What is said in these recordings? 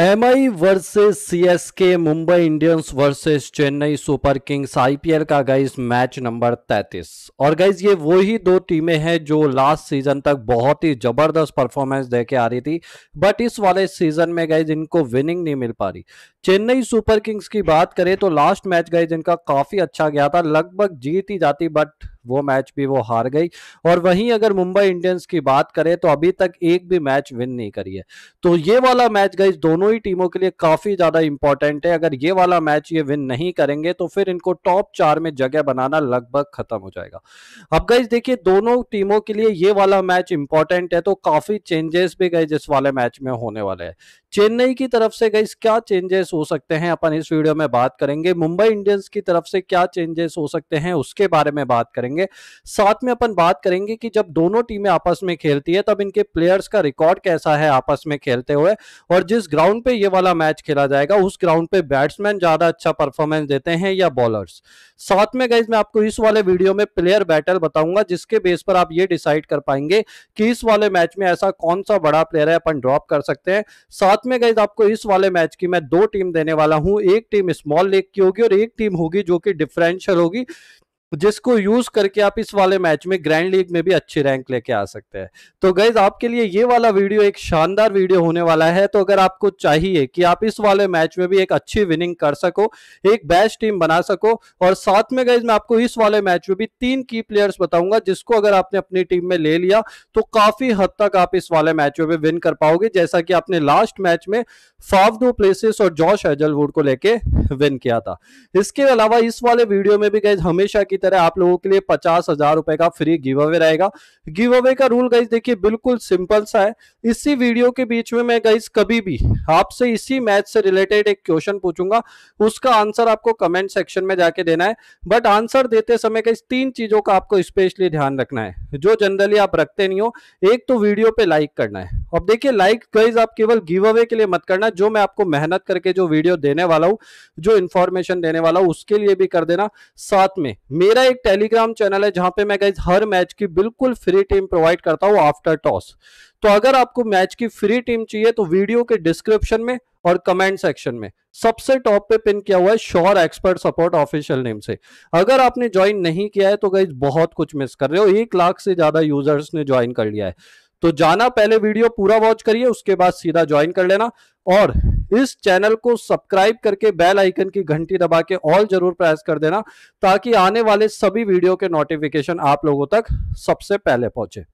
M I versus C S K Mumbai Indians versus Chennai Super Kings IPL का guys match number 33 और guys ये वो ही दो टीमें हैं जो लास्ट सीजन तक बहुत ही जबरदस्त परफॉर्मेंस दे के आ रही थी बट इस वाले सीजन में गाइज इनको विनिंग नहीं मिल पा रही चेन्नई सुपर किंग्स की बात करें तो लास्ट मैच गाइज इनका काफी अच्छा गया था लगभग जीत ही जाती बट वो मैच भी वो हार गई और वहीं अगर मुंबई इंडियंस की बात करें तो अभी तक एक भी मैच विन नहीं करी है तो ये वाला मैच गई दोनों ही टीमों के लिए काफ़ी ज़्यादा इंपॉर्टेंट है अगर ये वाला मैच ये विन नहीं करेंगे तो फिर इनको टॉप चार में जगह बनाना लगभग खत्म हो जाएगा अब गाइज देखिए दोनों टीमों के लिए ये वाला मैच इंपॉर्टेंट है तो काफ़ी चेंजेस भी गए जिस वाले मैच में होने वाले हैं चेन्नई की तरफ से गई क्या चेंजेस हो सकते हैं अपन इस वीडियो में बात करेंगे मुंबई इंडियंस की तरफ से क्या चेंजेस हो सकते हैं उसके बारे में बात करेंगे साथ में अपन बात करेंगे कि जब दोनों टीमें आपस में खेलती है तब इनके प्लेयर्स का रिकॉर्ड कैसा है आपस में खेलते हुए और जिस ग्राउंड पे ये वाला मैच खेला जाएगा उस ग्राउंड पे बैट्समैन ज्यादा अच्छा परफॉर्मेंस देते हैं या बॉलर्स साथ में गाइज मैं आपको इस वाले वीडियो में प्लेयर बैटल बताऊंगा जिसके बेस पर आप ये डिसाइड कर पाएंगे कि इस वाले मैच में ऐसा कौन सा बड़ा प्लेयर है अपन ड्रॉप कर सकते हैं साथ साथ में गई आपको इस वाले मैच की मैं दो टीम देने वाला हूं एक टीम स्मॉल लेग की होगी और एक टीम होगी जो कि डिफरेंशियल होगी तो जिसको यूज करके आप इस वाले मैच में ग्रैंड लीग में भी अच्छी रैंक लेके आ सकते हैं तो गैज आपके लिए ये वाला वीडियो एक शानदार वीडियो होने वाला है तो अगर आपको चाहिए कि आप इस वाले मैच में भी एक अच्छी विनिंग कर सको एक बेस्ट टीम बना सको और साथ में गैज मैं आपको इस वाले मैच में भी तीन की प्लेयर्स बताऊंगा जिसको अगर आपने अपनी टीम में ले लिया तो काफी हद तक आप इस वाले मैच में भी विन कर पाओगे जैसा कि आपने लास्ट मैच में फाव डू प्लेसेस और जॉश हेजलवुड को लेके विन किया था इसके अलावा इस वाले वीडियो में भी गैज हमेशा की तरह आप लोगों के लिए पचास हजार रुपए का फ्री गिव अवे रहेगा गिव अवे का रूल गाइज देखिए बिल्कुल सिंपल सा है इसी वीडियो के बीच में मैं गाइज कभी भी आपसे इसी मैच से रिलेटेड एक क्वेश्चन पूछूंगा उसका आंसर आपको कमेंट सेक्शन में जाके देना है बट आंसर देते समय गाइज तीन चीजों का आपको स्पेशली ध्यान रखना है जो जनरली आप रखते नहीं हो एक तो वीडियो पे लाइक करना है अब देखिए लाइक गाइज आप केवल गिव अवे के लिए मत करना जो मैं आपको मेहनत करके जो वीडियो देने वाला हूँ जो इन्फॉर्मेशन देने वाला हूँ उसके लिए भी कर देना साथ में मेरे मेरा एक टेलीग्राम चैनल है जहां पे मैं गाइज हर मैच की बिल्कुल फ्री टीम प्रोवाइड करता हूँ आफ्टर टॉस तो अगर आपको मैच की फ्री टीम चाहिए तो वीडियो के डिस्क्रिप्शन में और कमेंट सेक्शन में सबसे टॉप पे पिन किया हुआ है sure expert support official name से अगर आपने ज्वाइन नहीं किया है तो गाइज बहुत कुछ मिस कर रहे हो एक लाख से ज्यादा यूजर्स ने ज्वाइन कर लिया है तो जाना पहले वीडियो पूरा वॉच करिए उसके बाद सीधा ज्वाइन कर लेना और इस चैनल को सब्सक्राइब करके बेल आइकन की घंटी दबा के ऑल जरूर प्रेस कर देना ताकि आने वाले सभी वीडियो के नोटिफिकेशन आप लोगों तक सबसे पहले पहुंचे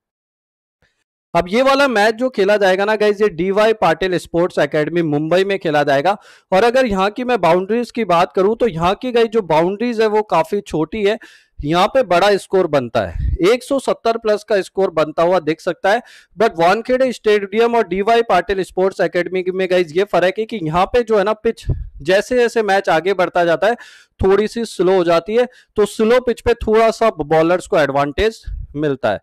अब ये वाला मैच जो खेला जाएगा ना गाइज ये D Y Patil Sports Academy Mumbai में खेला जाएगा और अगर यहाँ की मैं बाउंड्रीज की बात करूं तो यहाँ की गई जो बाउंड्रीज है वो काफी छोटी है यहाँ पे बड़ा स्कोर बनता है 170 प्लस का स्कोर बनता हुआ दिख सकता है बट वानखेड़े स्टेडियम और डीवाई पाटिल स्पोर्ट्स एकेडमी में गाइज ये फर्क है कि यहाँ पे जो है ना पिच जैसे जैसे मैच आगे बढ़ता जाता है थोड़ी सी स्लो हो जाती है तो स्लो पिच पे थोड़ा सा बॉलर्स को एडवांटेज मिलता है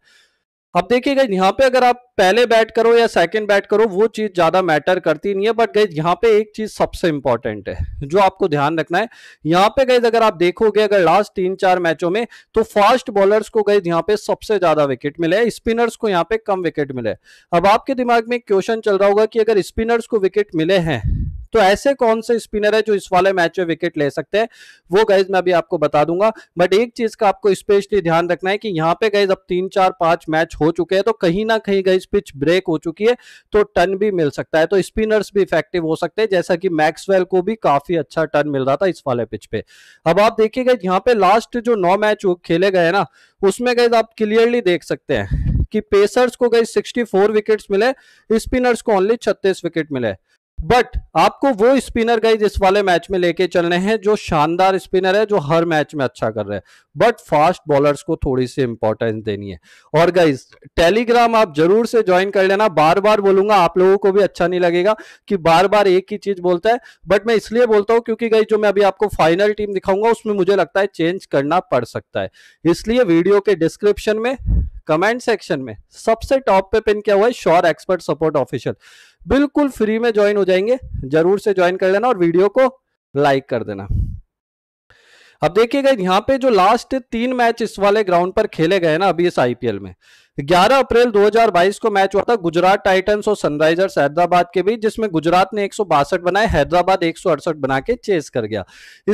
अब देखिएगा यहाँ पे अगर आप पहले बैट करो या सेकंड बैट करो वो चीज़ ज़्यादा मैटर करती नहीं है बट गई यहाँ पे एक चीज़ सबसे इंपॉर्टेंट है जो आपको ध्यान रखना है यहाँ पे गई अगर आप देखोगे अगर लास्ट तीन चार मैचों में तो फास्ट बॉलर्स को गई यहाँ पे सबसे ज़्यादा विकेट मिले स्पिनर्स को यहाँ पे कम विकेट मिले अब आपके दिमाग में क्वेश्चन चल रहा होगा कि अगर स्पिनर्स को विकेट मिले हैं तो ऐसे कौन से स्पिनर है जो इस वाले मैच में विकेट ले सकते हैं वो गाइज मैं अभी आपको बता दूंगा बट एक चीज का आपको स्पेशली ध्यान रखना है कि यहाँ पे गाइज अब तीन चार पांच मैच हो चुके हैं तो कहीं ना कहीं गाइज पिच ब्रेक हो चुकी है तो टर्न भी मिल सकता है तो स्पिनर्स भी इफेक्टिव हो सकते हैं जैसा कि मैक्सवेल को भी काफी अच्छा टर्न मिल रहा था इस वाले पिच पे अब आप देखिएगा यहाँ पे लास्ट जो नौ मैच खेले गए ना उसमें गाइज आप क्लियरली देख सकते हैं कि पेसर्स को गए 64 विकेट्स मिले स्पिनर्स को ओनली 36 विकेट मिले बट आपको वो स्पिनर गाइज इस वाले मैच में लेके चलने हैं जो शानदार स्पिनर है जो हर मैच में अच्छा कर रहे हैं बट फास्ट बॉलर्स को थोड़ी सी इंपॉर्टेंस देनी है और गाइज टेलीग्राम आप जरूर से ज्वाइन कर लेना बार बार बोलूंगा आप लोगों को भी अच्छा नहीं लगेगा कि बार बार एक ही चीज बोलता है बट मैं इसलिए बोलता हूँ क्योंकि गाइज जो मैं अभी आपको फाइनल टीम दिखाऊंगा उसमें मुझे लगता है चेंज करना पड़ सकता है इसलिए वीडियो के डिस्क्रिप्शन में कमेंट सेक्शन में सबसे टॉप पे पिन क्या हुआ है श्योर एक्सपर्ट सपोर्ट ऑफिशियल बिल्कुल फ्री में ज्वाइन हो जाएंगे जरूर से ज्वाइन कर लेना और वीडियो को लाइक कर देना अब देखिएगा यहाँ पे जो लास्ट तीन मैच इस वाले ग्राउंड पर खेले गए ना अभी इस आईपीएल में 11 अप्रैल 2022 को मैच हुआ था गुजरात टाइटंस और सनराइजर्स हैदराबाद के बीच जिसमें गुजरात ने एक बनाए हैदराबाद एक बना के चेस कर गया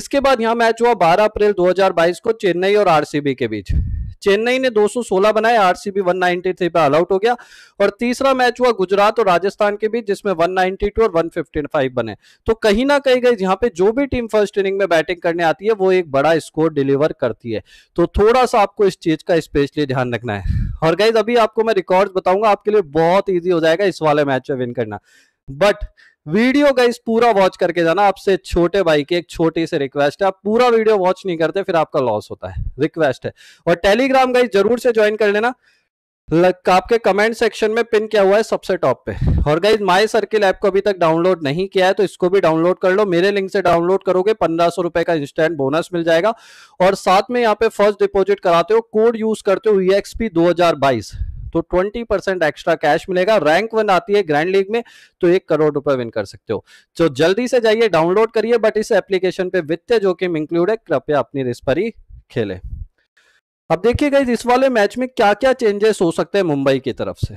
इसके बाद यहाँ मैच हुआ 12 अप्रैल 2022 को चेन्नई और आरसीबी के बीच चेन्नई ने 216 बनाए आरसीबी 193 पे ऑल आउट हो गया और तीसरा मैच हुआ गुजरात और राजस्थान के बीच जिसमें 192 और 155 बने तो कहीं ना कहीं गई यहाँ पे जो भी टीम फर्स्ट इनिंग में बैटिंग करने आती है वो एक बड़ा स्कोर डिलीवर करती है तो थोड़ा सा आपको इस चीज का स्पेशली ध्यान रखना है और गाइज अभी आपको मैं रिकॉर्ड बताऊंगा आपके लिए बहुत ईजी हो जाएगा इस वाले मैच में विन करना बट वीडियो गाइस पूरा वॉच करके जाना आपसे छोटे भाई की एक छोटी सी रिक्वेस्ट है आप पूरा वीडियो वॉच नहीं करते फिर आपका लॉस होता है रिक्वेस्ट है और टेलीग्राम गाइस जरूर से ज्वाइन कर लेना आपके कमेंट सेक्शन में पिन क्या हुआ है सबसे टॉप पे और गाइज माई सर्किल ऐप को अभी तक डाउनलोड नहीं किया है तो इसको भी डाउनलोड कर लो मेरे लिंक से डाउनलोड करोगे पंद्रह सौ रुपए का इंस्टेंट बोनस मिल जाएगा और साथ में यहाँ पे फर्स्ट डिपॉजिट कराते हो कोड यूज करते हो ईएक्सपी e बाईस तो 20 परसेंट एक्स्ट्रा कैश मिलेगा रैंक वन आती है ग्रैंड लीग में तो एक करोड़ रुपए विन कर सकते हो तो जल्दी से जाइए डाउनलोड करिए बट इस एप्लीकेशन पे वित्तीय जोखिम इंक्लूड है कृपया अपनी रिस्क पर ही खेले अब देखिए गई इस वाले मैच में क्या क्या चेंजेस हो सकते हैं मुंबई की तरफ से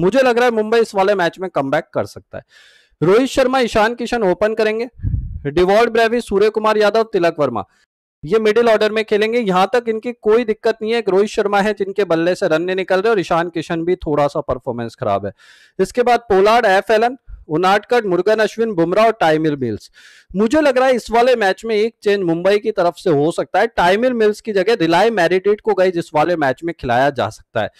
मुझे लग रहा है मुंबई इस वाले मैच में कम कर सकता है रोहित शर्मा ईशान किशन ओपन करेंगे डिवॉल्ड ब्रेवी सूर्य कुमार यादव तिलक वर्मा ये मिडिल ऑर्डर में खेलेंगे यहां तक इनकी कोई दिक्कत नहीं है रोहित शर्मा है जिनके बल्ले से रन नहीं निकल रहे और ईशान किशन भी थोड़ा सा परफॉर्मेंस खराब है इसके बाद Pollard F Allen Unadkat Murugan Ashwin Bumrah और टाइमिल मिल्स मुझे लग रहा है इस वाले मैच में एक चेंज मुंबई की तरफ से हो सकता है टाइमिल मिल्स की जगह रिलाई मैरिडेट को गई जिस वाले मैच में खिलाया जा सकता है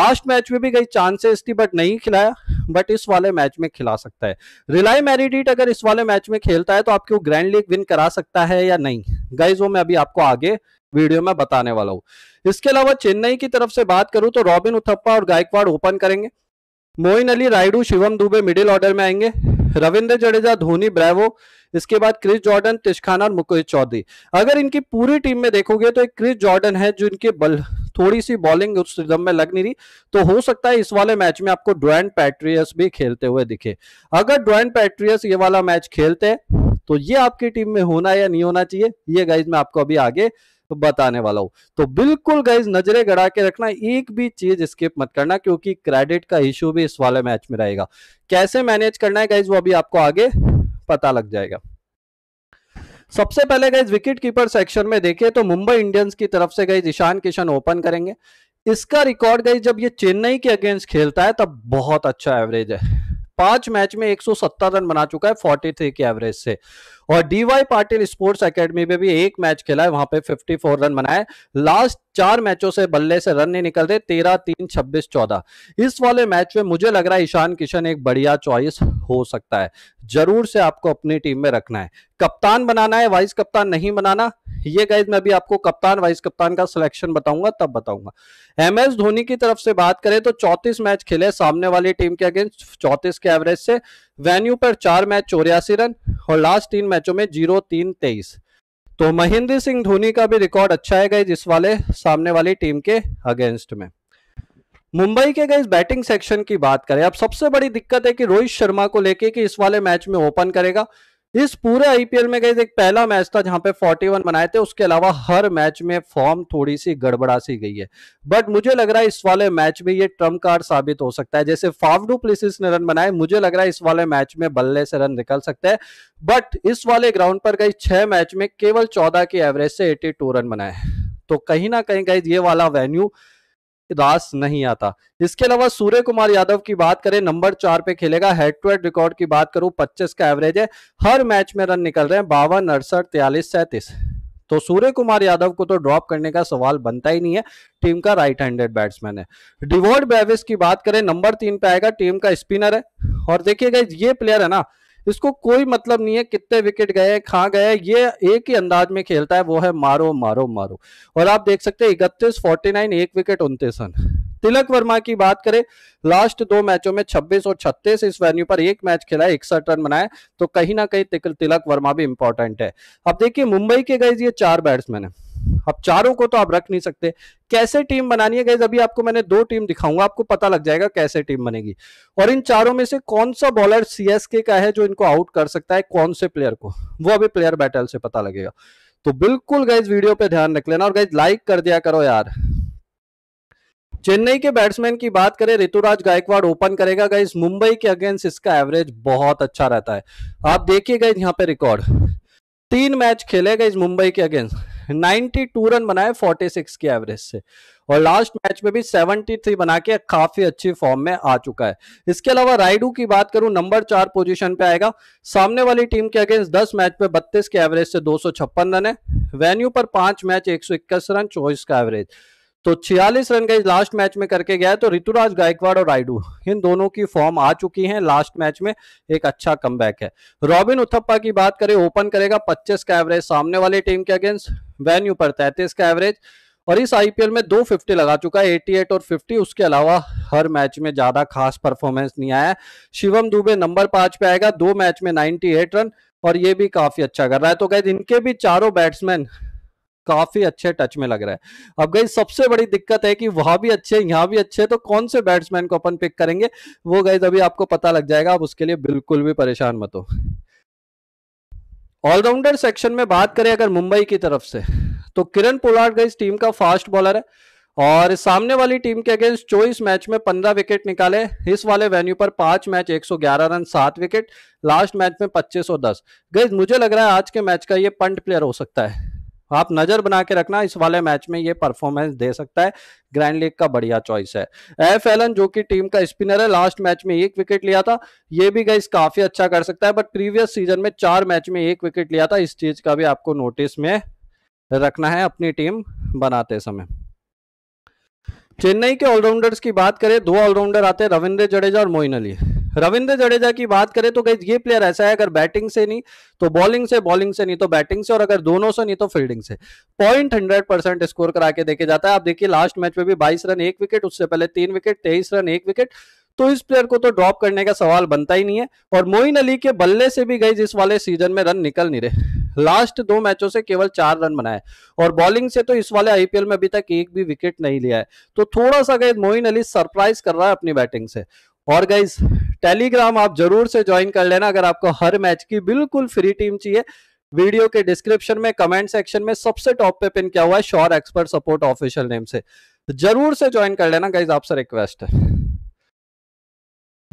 लास्ट मैच में भी गई चांसेस थी बट नहीं खिलाया बट इस वाले मैच में खिला सकता है रिलाई मेरिडिट अगर इस वाले मैच में खेलता है तो वो ग्रैंड लीग विन करा सकता है या नहीं गाइज वो मैं अभी आपको आगे वीडियो में बताने वाला हूँ इसके अलावा चेन्नई की तरफ से बात करूं तो रॉबिन उथप्पा और गायकवाड़ ओपन करेंगे मोइन अली रायडू शिवम दुबे मिडिल ऑर्डर में आएंगे रविंद्र जडेजा धोनी ब्रैवो इसके बाद क्रिस जॉर्डन तिशखाना और मुकेश चौधरी अगर इनकी पूरी टीम में देखोगे तो एक क्रिस जॉर्डन है जो इनके बल थोड़ी सी बॉलिंग उस रिदम में लग नहीं रही तो हो सकता है इस वाले मैच में आपको ड्रॉन पैट्रियस भी खेलते हुए दिखे अगर ड्रॉन पैट्रियस ये वाला मैच खेलते हैं तो ये आपकी टीम में होना या नहीं होना चाहिए ये गाइज मैं आपको अभी आगे तो बताने वाला हूं तो बिल्कुल गाइज नजरे गड़ा के रखना एक भी चीज स्किप मत करना क्योंकि क्रेडिट का इश्यू भी इस वाले मैच में रहेगा कैसे मैनेज करना है गाइज वो अभी आपको आगे पता लग जाएगा सबसे पहले गाइज विकेट कीपर सेक्शन में देखिए तो मुंबई इंडियंस की तरफ से गाइज ईशान किशन ओपन करेंगे इसका रिकॉर्ड गाइज जब ये चेन्नई के अगेंस्ट खेलता है तब बहुत अच्छा एवरेज है पांच मैच में 170 रन बना चुका है 43 के एवरेज से और डीवाई पाटिल स्पोर्ट्स एकेडमी में भी एक मैच खेला है वहां पे 54 रन बनाए लास्ट चार मैचों से बल्ले से रन नहीं निकलते तेरह तीन छब्बीस चौदह इस वाले मैच में मुझे लग रहा है ईशान किशन एक बढ़िया चॉइस हो सकता है जरूर से आपको अपनी टीम में रखना है कप्तान बनाना है वाइस कप्तान नहीं बनाना ये गाइज मैं अभी आपको कप्तान वाइस कप्तान का सिलेक्शन बताऊंगा तब बताऊंगा एम एस धोनी की तरफ से बात करें तो 34 मैच खेले सामने वाली टीम के अगेंस्ट 34 के एवरेज से वेन्यू पर चार मैच चौरासी रन और लास्ट तीन मैचों में जीरो तीन तेईस तो महेंद्र सिंह धोनी का भी रिकॉर्ड अच्छा है गई इस वाले सामने वाली टीम के अगेंस्ट में मुंबई के गई बैटिंग सेक्शन की बात करें अब सबसे बड़ी दिक्कत है कि रोहित शर्मा को लेके कि इस वाले मैच में ओपन करेगा इस पूरे आईपीएल में गई एक पहला मैच था जहां पे 41 बनाए थे उसके अलावा हर मैच में फॉर्म थोड़ी सी गड़बड़ा सी गई है बट मुझे लग रहा है इस वाले मैच में ये ट्रम्प कार्ड साबित हो सकता है जैसे फावडू प्लेसिस ने रन बनाए मुझे लग रहा है इस वाले मैच में बल्ले से रन निकल सकता है बट इस वाले ग्राउंड पर गई छह मैच में केवल चौदह के एवरेज से एटी रन बनाए तो कहीं ना कहीं गई ये वाला वेन्यू रास नहीं आता इसके अलावा सूर्य कुमार यादव की बात करें नंबर चार पे खेलेगा हेड टू हेड रिकॉर्ड की बात करूं पच्चीस का एवरेज है हर मैच में रन निकल रहे हैं बावन अड़सठ तियालीस सैंतीस तो सूर्य कुमार यादव को तो ड्रॉप करने का सवाल बनता ही नहीं है टीम का राइट हैंडेड बैट्समैन है डिवोर्ड बेविस की बात करें नंबर तीन पे आएगा टीम का स्पिनर है और देखिएगा ये प्लेयर है ना इसको कोई मतलब नहीं है कितने विकेट गए कहा गए ये एक ही अंदाज में खेलता है वो है मारो मारो मारो और आप देख सकते हैं इकतीस फोर्टी नाइन एक विकेट उन्तीस रन तिलक वर्मा की बात करें लास्ट दो मैचों में 26 और 36 इस वेन्यू पर एक मैच खेला इकसठ रन बनाए तो कहीं ना कहीं तिलक वर्मा भी इंपॉर्टेंट है अब देखिए मुंबई के गए ये चार बैट्समैन है अब चारों को तो आप रख नहीं सकते कैसे टीम बनानी है गैस अभी आपको मैंने दो टीम दिखाऊंगा आपको पता लग जाएगा कैसे टीम बनेगी और इन चारों में से कौन सा बॉलर सीएसके का है जो इनको आउट कर सकता है कौन से प्लेयर को वो अभी प्लेयर बैटल से पता लगेगा तो बिल्कुल गैस वीडियो पे ध्यान रख लेना और गैस लाइक कर दिया करो यार चेन्नई के बैट्समैन की बात करें ऋतुराज गायकवाड़ ओपन करेगा गाइज मुंबई के अगेंस्ट इसका एवरेज बहुत अच्छा रहता है आप देखिए गाइज यहाँ पे रिकॉर्ड तीन मैच खेले गए इस मुंबई के अगेंस्ट 92 रन बनाए 46 की एवरेज से और लास्ट मैच में भी 73 बना के काफी अच्छी फॉर्म में आ चुका है इसके अलावा राइडू की बात करूं नंबर चार पोजीशन पे आएगा सामने वाली टीम के अगेंस्ट 10 मैच में 32 के एवरेज से दो रन है वेन्यू पर पांच मैच इक्कीस रन चौबीस का एवरेज तो 46 रन का लास्ट मैच में करके गया है तो ऋतुराज गायकवाड़ और राइडू इन दोनों की फॉर्म आ चुकी है लास्ट मैच में एक अच्छा कम है रॉबिन उथप्पा की बात करें ओपन करेगा पच्चीस का एवरेज सामने वाली टीम के अगेंस्ट वेन्यू पर तैतीस का एवरेज और इस आईपीएल में दो फिफ्टी लगा चुका है 88 और 50 उसके अलावा हर मैच में ज्यादा खास परफॉर्मेंस नहीं आया शिवम दुबे नंबर पांच पे आएगा दो मैच में 98 रन और ये भी काफी अच्छा कर रहा है तो कहते इनके भी चारों बैट्समैन काफी अच्छे टच में लग रहा है अब गई सबसे बड़ी दिक्कत है कि वहां भी अच्छे यहाँ भी अच्छे तो कौन से बैट्समैन को अपन पिक करेंगे वो गई अभी आपको पता लग जाएगा आप उसके लिए बिल्कुल भी परेशान मत हो ऑलराउंडर सेक्शन में बात करें अगर मुंबई की तरफ से तो किरण पोलार्ड गई टीम का फास्ट बॉलर है और सामने वाली टीम के अगेंस्ट चौबीस मैच में पंद्रह विकेट निकाले इस वाले वेन्यू पर पांच मैच 111 रन सात विकेट लास्ट मैच में 2510 गई मुझे लग रहा है आज के मैच का ये पंट प्लेयर हो सकता है आप नजर बना के रखना इस वाले मैच में ये परफॉर्मेंस दे सकता है ग्रैंड लीग का बढ़िया चॉइस है एफ एलन जो कि टीम का स्पिनर है लास्ट मैच में एक विकेट लिया था ये भी गाइस काफी अच्छा कर सकता है बट प्रीवियस सीजन में चार मैच में एक विकेट लिया था इस चीज का भी आपको नोटिस में रखना है अपनी टीम बनाते समय चेन्नई के ऑलराउंडर्स की बात करें दो ऑलराउंडर आते हैं रविंद्र जडेजा और मोइन अली रविंद्र जडेजा की बात करें तो गई ये प्लेयर ऐसा है अगर बैटिंग से नहीं तो बॉलिंग से बॉलिंग से नहीं तो बैटिंग से और अगर दोनों से नहीं तो फील्डिंग से पॉइंट हंड्रेड परसेंट स्कोर करा के देखे जाता है आप देखिए लास्ट मैच में भी बाईस रन एक विकेट उससे पहले तीन विकेट तेईस रन एक विकेट तो इस प्लेयर को तो ड्रॉप करने का सवाल बनता ही नहीं है और मोइन अली के बल्ले से भी गई जिस वाले सीजन में रन निकल नहीं रहे लास्ट दो मैचों से केवल चार रन बनाए और बॉलिंग से तो इस वाले आईपीएल में अभी तक एक भी विकेट नहीं लिया है तो थोड़ा सा गए मोइन अली सरप्राइज कर रहा है अपनी बैटिंग से और गाइज टेलीग्राम आप जरूर से ज्वाइन कर लेना अगर आपको हर मैच की बिल्कुल फ्री टीम चाहिए वीडियो के डिस्क्रिप्शन में कमेंट सेक्शन में सबसे टॉप पे पिन क्या हुआ है शोर एक्सपर्ट सपोर्ट ऑफिशियल नेम से जरूर से ज्वाइन कर लेना गाइज आपसे रिक्वेस्ट है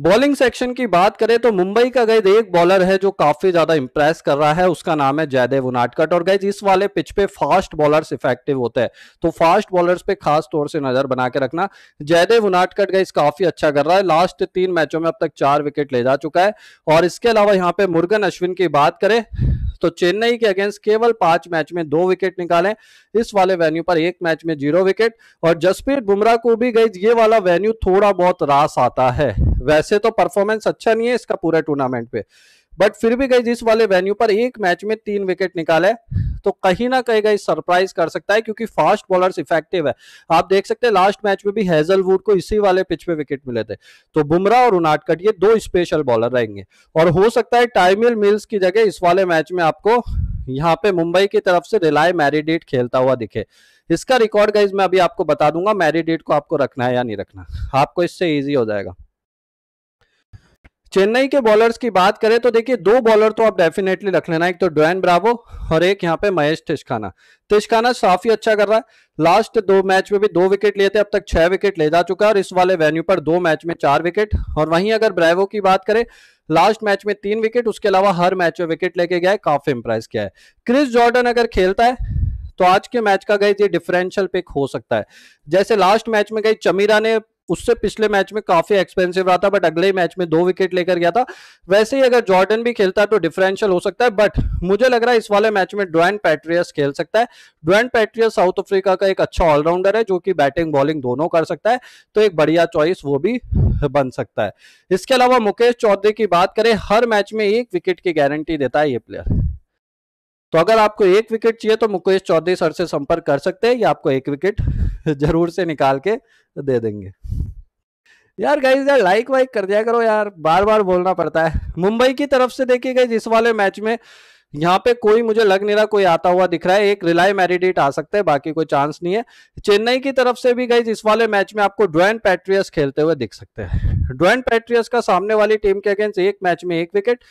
बॉलिंग सेक्शन की बात करें तो मुंबई का गैद एक बॉलर है जो काफी ज्यादा इंप्रेस कर रहा है उसका नाम है जयदेव उनाटकट और गैज इस वाले पिच पे फास्ट बॉलर्स इफेक्टिव होते हैं तो फास्ट बॉलर्स पे खास तौर से नजर बना के रखना जयदेव उनाटकट गैस काफी अच्छा कर रहा है लास्ट तीन मैचों में अब तक चार विकेट ले जा चुका है और इसके अलावा यहाँ पे मुर्गन अश्विन की बात करें तो चेन्नई के अगेंस्ट केवल पांच मैच में दो विकेट निकाले इस वाले वेन्यू पर एक मैच में जीरो विकेट और जसप्रीत बुमराह को भी गई ये वाला वेन्यू थोड़ा बहुत रास आता है वैसे तो परफॉर्मेंस अच्छा नहीं है इसका पूरे टूर्नामेंट पे बट फिर भी गई इस वाले वेन्यू पर एक मैच में तीन विकेट निकाले तो कहीं ना कहीं गई सरप्राइज कर सकता है क्योंकि फास्ट बॉलर्स इफेक्टिव है आप देख सकते हैं लास्ट मैच में भी हेजलवुड को इसी वाले पिच पे विकेट मिले थे तो बुमराह और उनाटकट ये दो स्पेशल बॉलर रहेंगे और हो सकता है टाइमिल मिल्स की जगह इस वाले मैच में आपको यहाँ पे मुंबई की तरफ से रिलाय मैरिडेट खेलता हुआ दिखे इसका रिकॉर्ड गाइज मैं अभी आपको बता दूंगा मैरिडेट को आपको रखना है या नहीं रखना आपको इससे ईजी हो जाएगा चेन्नई के बॉलर्स की बात करें तो देखिए दो बॉलर तो आप डेफिनेटली रख लेना एक तो डोएन ब्रावो और एक यहाँ पे महेश तिस्काना तिस्काना काफी अच्छा कर रहा है लास्ट दो मैच में भी दो विकेट लिए थे अब तक छह विकेट ले जा चुका है और इस वाले वेन्यू पर दो मैच में चार विकेट और वहीं अगर ब्रावो की बात करें लास्ट मैच में तीन विकेट उसके अलावा हर मैच में विकेट लेके गया है काफी इंप्रेस किया है क्रिस जॉर्डन अगर खेलता है तो आज के मैच का गई ये डिफरेंशियल पिक हो सकता है जैसे लास्ट मैच में गई चमीरा ने उससे पिछले मैच में काफी एक्सपेंसिव रहा था बट अगले मैच में दो विकेट लेकर गया था वैसे ही अगर जॉर्डन भी खेलता है तो डिफरेंशियल हो सकता है बट मुझे लग रहा है इस वाले मैच में ड्वेन पैट्रियस खेल सकता है ड्वेन पैट्रियस साउथ अफ्रीका का एक अच्छा ऑलराउंडर है जो कि बैटिंग बॉलिंग दोनों कर सकता है तो एक बढ़िया चॉइस वो भी बन सकता है इसके अलावा मुकेश चौधरी की बात करें हर मैच में एक विकेट की गारंटी देता है ये प्लेयर तो अगर आपको एक विकेट चाहिए तो मुकेश चौधरी सर से संपर्क कर सकते हैं या आपको एक विकेट जरूर से निकाल के दे देंगे यार गाइज यार लाइक वाइक कर दिया करो यार बार बार बोलना पड़ता है मुंबई की तरफ से देखिए गाइज इस वाले मैच में यहाँ पे कोई मुझे लग नहीं रहा कोई आता हुआ दिख रहा है एक रिलाय मैरिडेट आ सकता है बाकी कोई चांस नहीं है चेन्नई की तरफ से भी गाइज इस वाले मैच में आपको ड्वेन पैट्रियस खेलते हुए दिख सकते हैं ड्वेन पैट्रियस का सामने वाली टीम के अगेंस्ट एक मैच में एक विकेट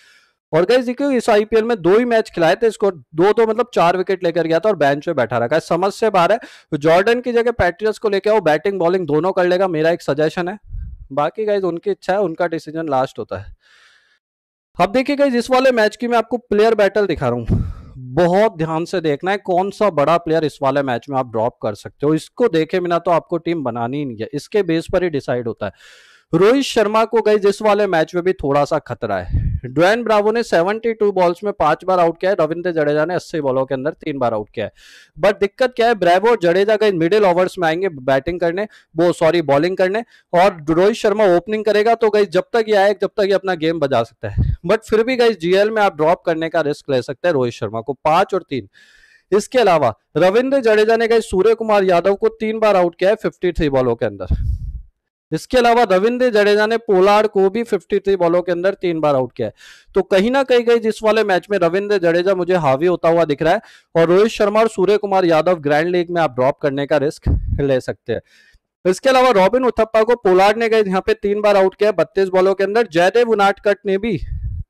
और गाइज देखियो इस आईपीएल में दो ही मैच खिलाए थे इसको दो दो तो मतलब चार विकेट लेकर गया था और बेंच पे बैठा रखा है समझ से बाहर है जॉर्डन की जगह पैट्रियस को लेकर वो बैटिंग बॉलिंग दोनों कर लेगा मेरा एक सजेशन है बाकी गाइज उनकी इच्छा है उनका डिसीजन लास्ट होता है अब देखिए गाइज इस वाले मैच की मैं आपको प्लेयर बैटल दिखा रहा हूँ बहुत ध्यान से देखना है कौन सा बड़ा प्लेयर इस वाले मैच में आप ड्रॉप कर सकते हो इसको देखे बिना तो आपको टीम बनानी ही नहीं है इसके बेस पर ही डिसाइड होता है रोहित शर्मा को गई जिस वाले मैच में भी थोड़ा सा खतरा है ड्वेन ब्रावो ने 72 बॉल्स में पांच बार आउट किया है रविंद्र जडेजा ने 80 बॉलों के अंदर तीन बार आउट किया है बट दिक्कत क्या है ब्रावो और जडेजा का मिडिल ओवर्स में आएंगे बैटिंग करने वो सॉरी बॉलिंग करने और रोहित शर्मा ओपनिंग करेगा तो गई जब तक ये आए जब तक ये अपना गेम बजा सकता है बट फिर भी गई जीएल में आप ड्रॉप करने का रिस्क ले सकते हैं रोहित शर्मा को पांच और तीन इसके अलावा रविंद्र जडेजा ने गई सूर्य कुमार यादव को तीन बार आउट किया है फिफ्टी बॉलों के अंदर इसके अलावा रविंद्र जडेजा ने पोलार्ड को भी 53 बॉलों के अंदर तीन बार आउट किया है तो कहीं ना कहीं कहीं जिस वाले मैच में रविंद्र जडेजा मुझे हावी होता हुआ दिख रहा है और रोहित शर्मा और सूर्य कुमार यादव ग्रैंड लीग में आप ड्रॉप करने का रिस्क ले सकते हैं इसके अलावा रॉबिन उथप्पा को पोलार्ड ने गए यहाँ पे तीन बार आउट किया बत्तीस बॉलों के अंदर जयदेव उनाटकट ने भी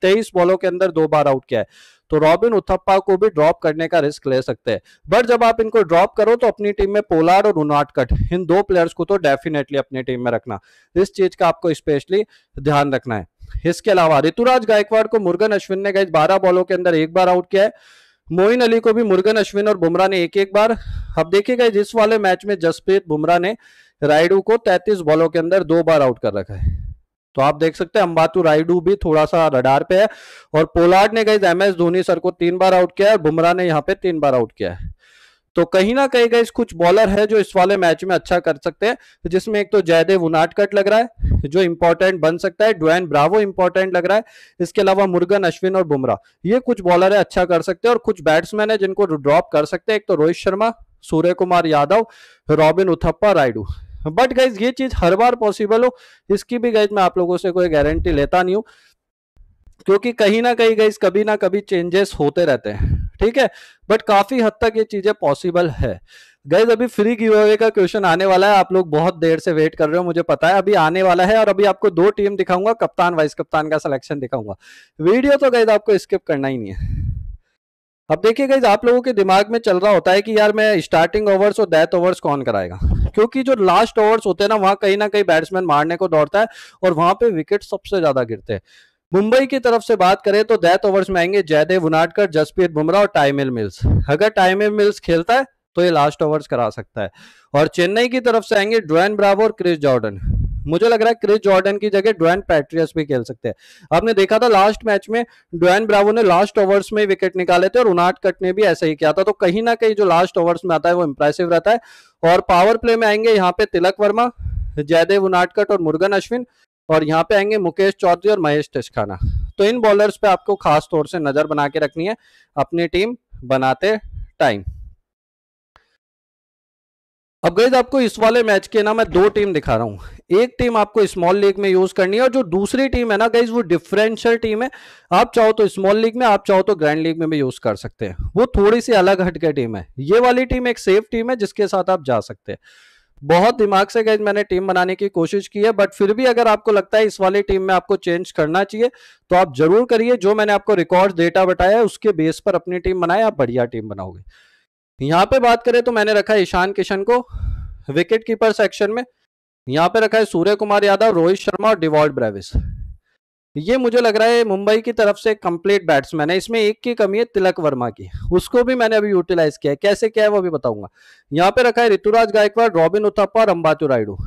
तेईस बॉलों के अंदर दो बार आउट किया है तो रॉबिन उथप्पा को भी ड्रॉप करने का रिस्क ले सकते हैं बट जब आप इनको ड्रॉप करो तो अपनी टीम में पोलार्ड और उनाटकट इन दो प्लेयर्स को तो डेफिनेटली अपनी टीम में रखना इस चीज का आपको स्पेशली ध्यान रखना है इसके अलावा ऋतुराज गायकवाड़ को मुर्गन अश्विन ने गए बारह बॉलों के अंदर एक बार आउट किया है मोइन अली को भी मुर्गन अश्विन और बुमराह ने एक एक बार अब देखिएगा जिस वाले मैच में जसप्रीत बुमराह ने रायडू को 33 बॉलों के अंदर दो बार आउट कर रखा है तो आप देख सकते हैं अंबातू राइडू भी थोड़ा सा रडार पे है और पोलार्ड ने गई एम एस धोनी सर को तीन बार आउट किया है बुमराह ने यहाँ पे तीन बार आउट किया है तो कहीं ना कहीं गई कुछ बॉलर है जो इस वाले मैच में अच्छा कर सकते हैं जिसमें एक तो जयदेव उनाटकट लग रहा है जो इंपॉर्टेंट बन सकता है ड्वेन ब्रावो इंपॉर्टेंट लग रहा है इसके अलावा मुर्गन अश्विन और बुमराह ये कुछ बॉलर है अच्छा कर सकते हैं और कुछ बैट्समैन है जिनको ड्रॉप कर सकते हैं एक तो Rohit Sharma Surya Kumar Yadav Robin Uthappa Rayudu but guys ये चीज हर बार पॉसिबल हो इसकी भी गाइज मैं आप लोगों से कोई गारंटी लेता नहीं हूं क्योंकि कहीं ना कहीं गाइज कभी ना कभी चेंजेस होते रहते हैं ठीक है बट काफी हद तक ये चीजें पॉसिबल है गैज अभी फ्री गिव अवे का क्वेश्चन आने वाला है आप लोग बहुत देर से वेट कर रहे हो मुझे पता है अभी आने वाला है और अभी आपको दो टीम दिखाऊंगा कप्तान वाइस कप्तान का सिलेक्शन दिखाऊंगा वीडियो तो गैज आपको स्किप करना ही नहीं है अब देखिए गाइज आप लोगों के दिमाग में चल रहा होता है कि यार मैं स्टार्टिंग ओवर्स और डेथ ओवर्स कौन कराएगा क्योंकि जो लास्ट ओवर्स होते हैं ना वहां कहीं ना कहीं बैट्समैन मारने को दौड़ता है और वहां पे विकेट सबसे ज्यादा गिरते हैं मुंबई की तरफ से बात करें तो डेथ ओवर्स में आएंगे जयदेव उनाडकर जसप्रीत बुमराह और टाइमिल मिल्स अगर टाइमिल मिल्स खेलता है तो ये लास्ट ओवर्स करा सकता है और चेन्नई की तरफ से आएंगे ड्रोन ब्रावो और क्रिस जॉर्डन मुझे लग रहा है क्रिस जॉर्डन की जगह डोएन पैट्रियस भी खेल सकते हैं आपने देखा था लास्ट मैच में डोएन ब्रावो ने लास्ट ओवर्स में विकेट निकाले थे और उनाट कट ने भी ऐसा ही किया था तो कहीं ना कहीं जो लास्ट ओवर्स में आता है वो इंप्रेसिव रहता है और पावर प्ले में आएंगे यहाँ पे तिलक वर्मा जयदेव उनाटकट और मुर्गन अश्विन और यहाँ पे आएंगे मुकेश चौधरी और महेश टिस्खाना तो इन बॉलर्स पे आपको खास तौर से नजर बना के रखनी है अपनी टीम बनाते टाइम अब गई आपको इस वाले मैच के ना मैं दो टीम दिखा रहा हूँ एक टीम आपको स्मॉल लीग में यूज करनी है और जो दूसरी टीम है ना गई वो डिफरेंशियल टीम है आप चाहो तो स्मॉल लीग में आप चाहो तो ग्रैंड लीग में भी यूज कर सकते हैं वो थोड़ी सी अलग हटके टीम है ये वाली टीम एक सेफ टीम है जिसके साथ आप जा सकते हैं बहुत दिमाग से गई मैंने टीम बनाने की कोशिश की है बट फिर भी अगर आपको लगता है इस वाली टीम में आपको चेंज करना चाहिए तो आप जरूर करिए जो मैंने आपको रिकॉर्ड डेटा बताया है उसके बेस पर अपनी टीम बनाए आप बढ़िया टीम बनाओगे यहाँ पे बात करें तो मैंने रखा है ईशान किशन को विकेट कीपर सेक्शन में यहाँ पे रखा है सूर्य कुमार यादव रोहित शर्मा और डिवॉल्ट ब्रेविस ये मुझे लग रहा है मुंबई की तरफ से कंप्लीट बैट्समैन है इसमें एक की कमी है तिलक वर्मा की उसको भी मैंने अभी यूटिलाइज किया है कैसे क्या है वो भी बताऊंगा यहाँ पे रखा है ऋतुराज गायकवाड़ रॉबिन उथप्पा और अंबातू रायडू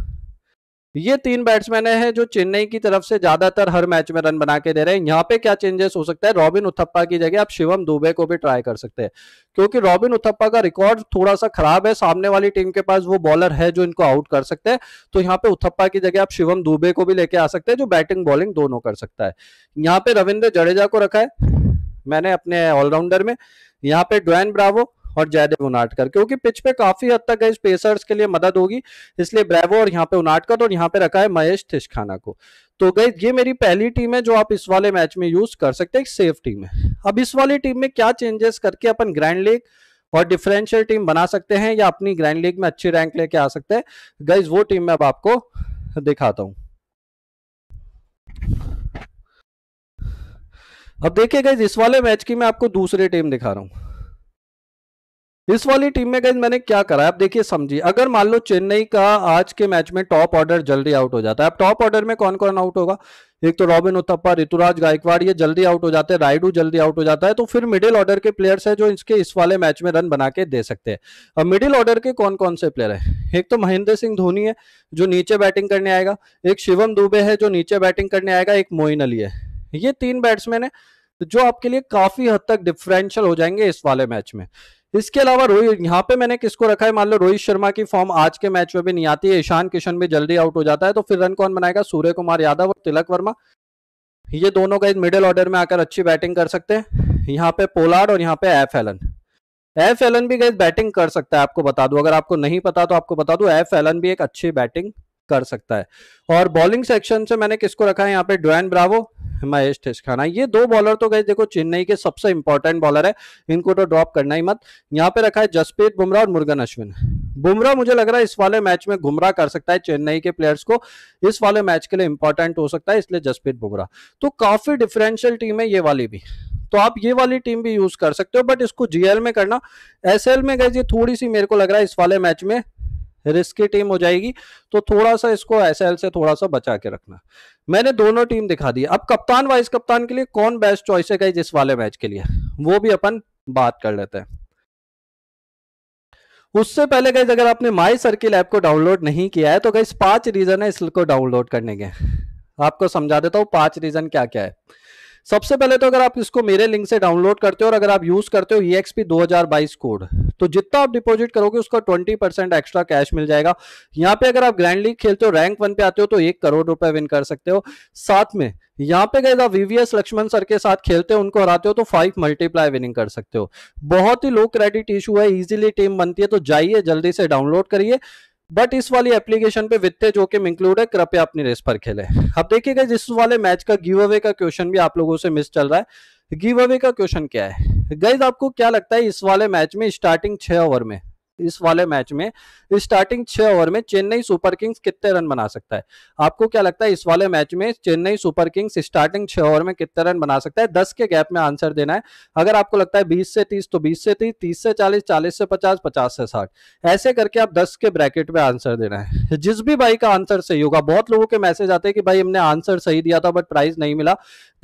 ये तीन बैट्समैन हैं जो चेन्नई की तरफ से ज्यादातर हर मैच में रन बना के दे रहे हैं यहाँ पे क्या चेंजेस हो सकता है रॉबिन उथप्पा की जगह आप शिवम दुबे को भी ट्राई कर सकते हैं क्योंकि रॉबिन उथप्पा का रिकॉर्ड थोड़ा सा खराब है सामने वाली टीम के पास वो बॉलर है जो इनको आउट कर सकते हैं तो यहाँ पे उथप्पा की जगह आप शिवम दुबे को भी लेके आ सकते हैं जो बैटिंग बॉलिंग दोनों कर सकता है यहाँ पे रविंद्र जडेजा को रखा है मैंने अपने ऑलराउंडर में यहाँ पे ड्वेन ब्रावो और जयदेव उनाटकर क्योंकि पिच पे काफी हद तक गई पेसर्स के लिए मदद होगी इसलिए ब्रेवो और यहाँ पे उनाटकर और यहाँ पे रखा है महेश थिशखाना को तो गई ये मेरी पहली टीम है जो आप इस वाले मैच में यूज कर सकते हैं सेफ टीम है अब इस वाली टीम में क्या चेंजेस करके अपन ग्रैंड लीग और डिफरेंशियल टीम बना सकते हैं या अपनी ग्रैंड लीग में अच्छी रैंक लेके आ सकते हैं गाइज वो टीम मैं अब आपको दिखाता हूं अब देखिए गाइज इस वाले मैच की मैं आपको दूसरी टीम दिखा रहा हूं इस वाली टीम में गई मैंने क्या करा आप देखिए समझिए अगर मान लो चेन्नई का आज के मैच में टॉप ऑर्डर जल्दी आउट हो जाता है अब टॉप ऑर्डर में कौन कौन आउट होगा एक तो रॉबिन उत्थप्पा ऋतुराज गायकवाड़ ये जल्दी आउट हो जाते हैं राइडू जल्दी आउट हो जाता है तो फिर मिडिल ऑर्डर के प्लेयर्स है जो इसके इस वाले मैच में रन बना के दे सकते हैं अब मिडिल ऑर्डर के कौन कौन से प्लेयर है एक तो महेंद्र सिंह धोनी है जो नीचे बैटिंग करने आएगा एक शिवम दुबे है जो नीचे बैटिंग करने आएगा एक मोइन अली है ये तीन बैट्समैन है जो आपके लिए काफी हद तक डिफरेंशियल हो जाएंगे इस वाले मैच में इसके अलावा रोहित यहाँ पे मैंने किसको रखा है मान लो रोहित शर्मा की फॉर्म आज के मैच में भी नहीं आती है ईशान किशन भी जल्दी आउट हो जाता है तो फिर रन कौन बनाएगा सूर्य कुमार यादव और तिलक वर्मा ये दोनों का मिडिल ऑर्डर में आकर अच्छी बैटिंग कर सकते हैं यहाँ पे पोलार्ड और यहाँ पे एफ एलन एफ एलन भी गए बैटिंग कर सकता है आपको बता दू अगर आपको नहीं पता तो आपको बता दू एफ एलन भी एक अच्छी बैटिंग कर सकता है और बॉलिंग सेक्शन से मैंने किसको रखा है यहाँ पे ड्रैन ब्रावो महेश ठेसखाना ये दो बॉलर तो गए देखो चेन्नई के सबसे इंपॉर्टेंट बॉलर है इनको तो ड्रॉप करना ही मत यहाँ पे रखा है जसप्रीत बुमराह और मुर्गन अश्विन बुमराह मुझे लग रहा है इस वाले मैच में गुमराह कर सकता है चेन्नई के प्लेयर्स को इस वाले मैच के लिए इंपॉर्टेंट हो सकता है इसलिए जसप्रीत बुमराह तो काफी डिफरेंशियल टीम है ये वाली भी तो आप ये वाली टीम भी यूज कर सकते हो बट इसको जीएल में करना एसएल में गए थोड़ी सी मेरे को लग रहा है इस वाले मैच में रिस्की टीम हो जाएगी तो थोड़ा सा इसको एस से थोड़ा सा बचा के रखना मैंने दोनों टीम दिखा दी अब कप्तान वाइस कप्तान के लिए कौन बेस्ट चॉइस है जिस वाले मैच के लिए वो भी अपन बात कर लेते हैं उससे पहले गई अगर आपने माई सर्किल ऐप को डाउनलोड नहीं किया है तो गई पांच रीजन है इसको डाउनलोड करने के आपको समझा देता हूँ पांच रीजन क्या क्या है सबसे पहले तो अगर आप इसको मेरे लिंक से डाउनलोड करते हो और अगर आप यूज करते हो ई e एक्सपी दो कोड तो जितना आप डिपॉजिट करोगे उसका ट्वेंटी परसेंट एक्स्ट्रा कैश मिल जाएगा यहाँ पे अगर आप ग्रैंड लीग खेलते हो रैंक वन पे आते हो तो एक करोड़ रुपए विन कर सकते हो साथ में यहाँ पे गए आप वीवीएस लक्ष्मण सर के साथ खेलते हो उनको हराते हो तो फाइव मल्टीप्लाई विनिंग कर सकते हो बहुत ही लो क्रेडिट इशू है इजिली टीम बनती है तो जाइए जल्दी से डाउनलोड करिए बट इस वाली एप्लीकेशन पे वित्ते जोखिम इंक्लूड है कृपया अपनी रेस पर खेले अब देखिएगा जिस वाले मैच का गिव अवे का क्वेश्चन भी आप लोगों से मिस चल रहा है गिव अवे का क्वेश्चन क्या है गाइज आपको क्या लगता है इस वाले मैच में स्टार्टिंग छह ओवर में इस वाले मैच में स्टार्टिंग छह ओवर में चेन्नई सुपर किंग्स कितने रन बना सकता है आपको क्या लगता है इस वाले मैच में चेन्नई सुपर किंग्स स्टार्टिंग छह ओवर में कितने रन बना सकता है दस के गैप में आंसर देना है अगर आपको लगता है बीस से तीस तो बीस से तीस तीस से चालीस चालीस से पचास पचास से साठ ऐसे करके आप दस के ब्रैकेट में आंसर देना है जिस भी भाई का आंसर सही होगा बहुत लोगों के मैसेज आते हैं कि भाई हमने आंसर सही दिया था बट प्राइज नहीं मिला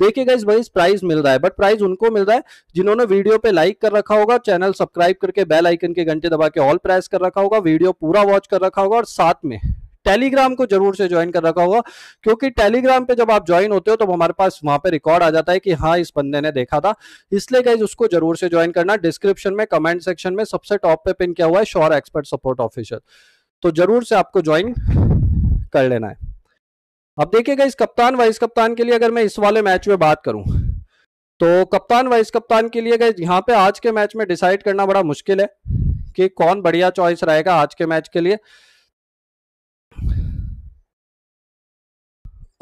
देखिए गाइज वही प्राइज मिल रहा है बट प्राइज उनको मिल रहा है जिन्होंने वीडियो पे लाइक कर रखा होगा चैनल सब्सक्राइब करके बेल आइकन के घंटे दबा के ऑल प्रेस कर रखा होगा वीडियो पूरा वॉच कर रखा होगा और साथ में टेलीग्राम को जरूर से ज्वाइन कर रखा होगा क्योंकि टेलीग्राम पे जब आप ज्वाइन होते हो तो हमारे पास वहां पे रिकॉर्ड आ जाता है कि हाँ इस बंदे ने देखा था इसलिए गाइज उसको जरूर से ज्वाइन करना डिस्क्रिप्शन में कमेंट सेक्शन में सबसे टॉप पे पिन किया हुआ है शोर एक्सपर्ट सपोर्ट ऑफिसर तो जरूर से आपको ज्वाइन कर लेना है अब देखिएगा इस कप्तान वाइस कप्तान के लिए अगर मैं इस वाले मैच में बात करूं तो कप्तान वाइस कप्तान के लिए यहाँ पे आज के मैच में डिसाइड करना बड़ा मुश्किल है कि कौन बढ़िया चॉइस रहेगा आज के मैच के लिए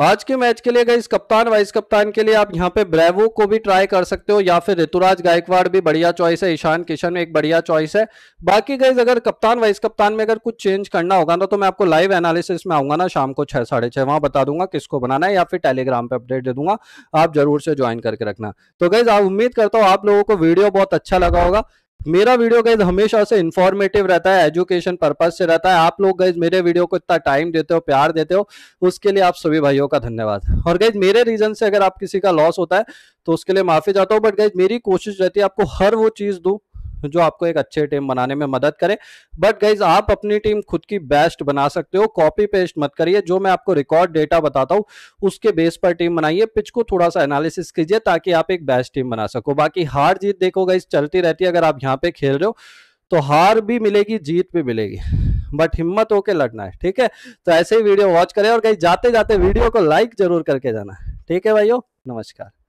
आज के मैच के लिए गई कप्तान वाइस कप्तान के लिए आप यहाँ पे ब्रेवो को भी ट्राई कर सकते हो या फिर ऋतुराज गायकवाड़ भी बढ़िया चॉइस है ईशान किशन एक बढ़िया चॉइस है बाकी गई अगर कप्तान वाइस कप्तान में अगर कुछ चेंज करना होगा ना तो मैं आपको लाइव एनालिसिस में आऊंगा ना शाम को छह साढ़े छह वहां बता दूंगा किसको बनाना है या फिर टेलीग्राम पे अपडेट दे दूंगा आप जरूर से ज्वाइन करके रखना तो आप उम्मीद करता हूँ आप लोगों को वीडियो बहुत अच्छा लगा होगा मेरा वीडियो गाइज हमेशा से इन्फॉर्मेटिव रहता है एजुकेशन पर्पज से रहता है आप लोग गाइज मेरे वीडियो को इतना टाइम देते हो प्यार देते हो उसके लिए आप सभी भाइयों का धन्यवाद और गाइज मेरे रीजन से अगर आप किसी का लॉस होता है तो उसके लिए माफी चाहता हूँ बट गाइज मेरी कोशिश रहती है आपको हर वो चीज़ दू जो आपको एक अच्छे टीम बनाने में मदद करे बट गाइज आप अपनी टीम खुद की बेस्ट बना सकते हो कॉपी पेस्ट मत करिए जो मैं आपको रिकॉर्ड डेटा बताता हूँ उसके बेस पर टीम बनाइए पिच को थोड़ा सा एनालिसिस कीजिए ताकि आप एक बेस्ट टीम बना सको बाकी हार जीत देखो गाइज चलती रहती है अगर आप यहाँ पे खेल रहे हो तो हार भी मिलेगी जीत भी मिलेगी बट हिम्मत होके लड़ना है ठीक है तो ऐसे ही वीडियो वॉच करें और कहीं जाते जाते वीडियो को लाइक जरूर करके जाना ठीक है भाइयों नमस्कार